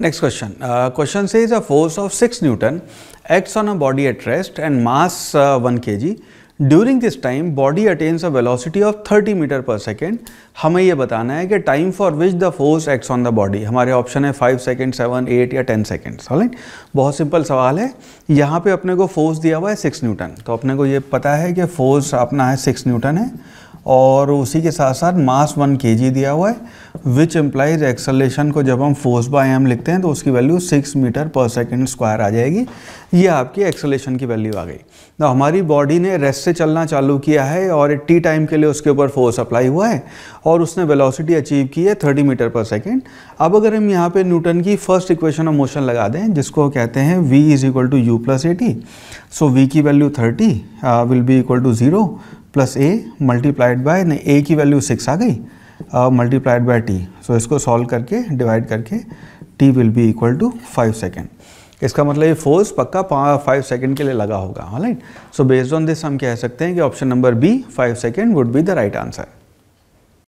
Next question. Uh, question says a force of 6 Newton acts on a body at rest and mass uh, 1 kg. During this time, body attains a velocity of 30 meter per second. हमें ये बताना है कि time for which the force acts on the body. हमारे option है 5 second, 7, 8 या 10 seconds. Alright? बहुत simple सवाल है. यहाँ पे अपने को force दिया हुआ है 6 Newton. तो अपने को ये पता है कि force अपना है 6 Newton है और उसी के साथ साथ mass 1 kg दिया हुआ है. विच एम्प्लाइज एक्सलेशन को जब हम फोर्स बाय एम लिखते हैं तो उसकी value six metre per second square आ जाएगी ये आपकी एक्सलेशन की वैल्यू आ गई तो हमारी बॉडी ने रेस्ट से चलना चालू किया है और टी टाइम के लिए उसके ऊपर फोर्स अप्लाई हुआ है और उसने वेलोसिटी अचीव की है थर्टी मीटर पर सेकेंड अब अगर हम यहाँ पर न्यूटन की फर्स्ट इक्वेशन ऑफ मोशन लगा दें जिसको कहते हैं v is equal to u plus a t so v की value thirty will be equal to zero plus a multiplied by a की वैल्यू सिक्स आ गई मल्टीप्लाइड बाय टी सो इसको solve करके डिवाइड करके t will be equal to five second इसका मतलब ये force पक्का फाइव सेकेंड के लिए लगा होगा right so based on this हम कह सकते हैं कि option number B five second would be the right answer